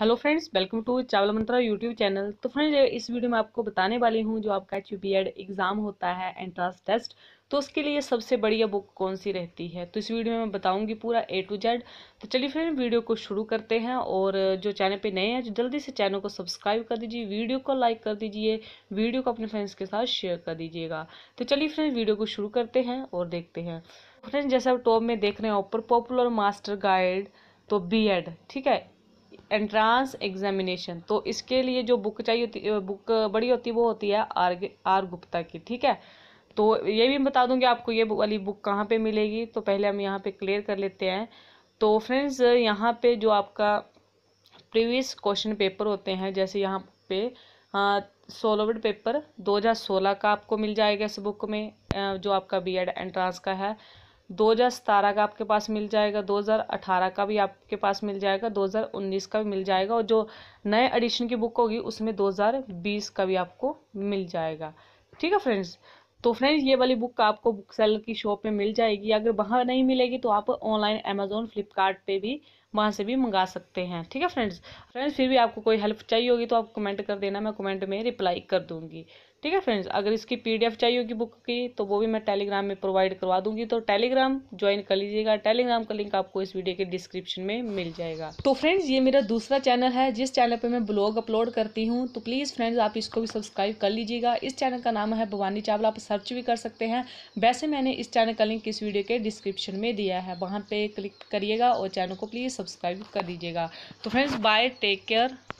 hello friends welcome to Chawal Mantra YouTube channel तो friends इस video में आपको बताने वाली हूँ जो आपका एच एग्ज़ाम होता है एंट्रांस टेस्ट तो उसके लिए सबसे बढ़िया बुक कौन सी रहती है तो इस वीडियो में मैं बताऊंगी पूरा ए टू जेड तो चलिए फ्रेंड वीडियो को शुरू करते हैं और जो चैनल पर नए हैं जो जल्दी से चैनल को सब्सक्राइब कर दीजिए वीडियो को लाइक कर दीजिए वीडियो को अपने फ्रेंड्स के साथ शेयर कर दीजिएगा तो चलिए फ्रेंड वीडियो को शुरू करते हैं और देखते हैं फ्रेंड जैसे आप टॉप में देख रहे हैं ऊपर पॉपुलर मास्टर गाइड तो बी ठीक है एंट्रांस एग्जामिनेशन तो इसके लिए जो बुक चाहिए होती बुक बड़ी होती वो होती है आर आर गुप्ता की ठीक है तो ये भी बता दूंगी आपको ये वाली बुक कहाँ पे मिलेगी तो पहले हम यहाँ पे क्लियर कर लेते हैं तो फ्रेंड्स यहाँ पे जो आपका प्रीवियस क्वेश्चन पेपर होते हैं जैसे यहाँ पे सोलोवर्ड पेपर 2016 का आपको मिल जाएगा इस बुक में जो आपका बीएड एंट्रांस का है 2017 का आपके पास मिल जाएगा 2018 का भी आपके पास मिल जाएगा 2019 का भी मिल जाएगा और जो नए एडिशन की बुक होगी उसमें 2020 का भी आपको मिल जाएगा ठीक है फ्रेंड्स तो फ्रेंड्स ये वाली बुक आपको बुक सेलर की शॉप में मिल जाएगी अगर वहाँ नहीं मिलेगी तो आप ऑनलाइन अमेजोन फ्लिपकार्ट पे भी वहाँ से भी मंगा सकते हैं ठीक है फ्रेंड्स फ्रेंड्स फिर भी आपको कोई हेल्प चाहिए होगी तो आप कमेंट कर देना मैं कमेंट में रिप्लाई कर दूँगी ठीक है फ्रेंड्स अगर इसकी पीडीएफ चाहिए होगी बुक की तो वो भी मैं टेलीग्राम में प्रोवाइड करवा दूंगी तो टेलीग्राम ज्वाइन कर लीजिएगा टेलीग्राम का लिंक आपको इस वीडियो के डिस्क्रिप्शन में मिल जाएगा तो फ्रेंड्स ये मेरा दूसरा चैनल है जिस चैनल पर मैं ब्लॉग अपलोड करती हूँ तो प्लीज़ फ्रेंड्स आप इसको भी सब्सक्राइब कर लीजिएगा इस चैनल का नाम है भवानी चावल आप सर्च भी कर सकते हैं वैसे मैंने इस चैनल का लिंक इस वीडियो के डिस्क्रिप्शन में दिया है वहाँ पर क्लिक करिएगा और चैनल को प्लीज़ सब्सक्राइब कर दीजिएगा तो फ्रेंड्स बाय टेक केयर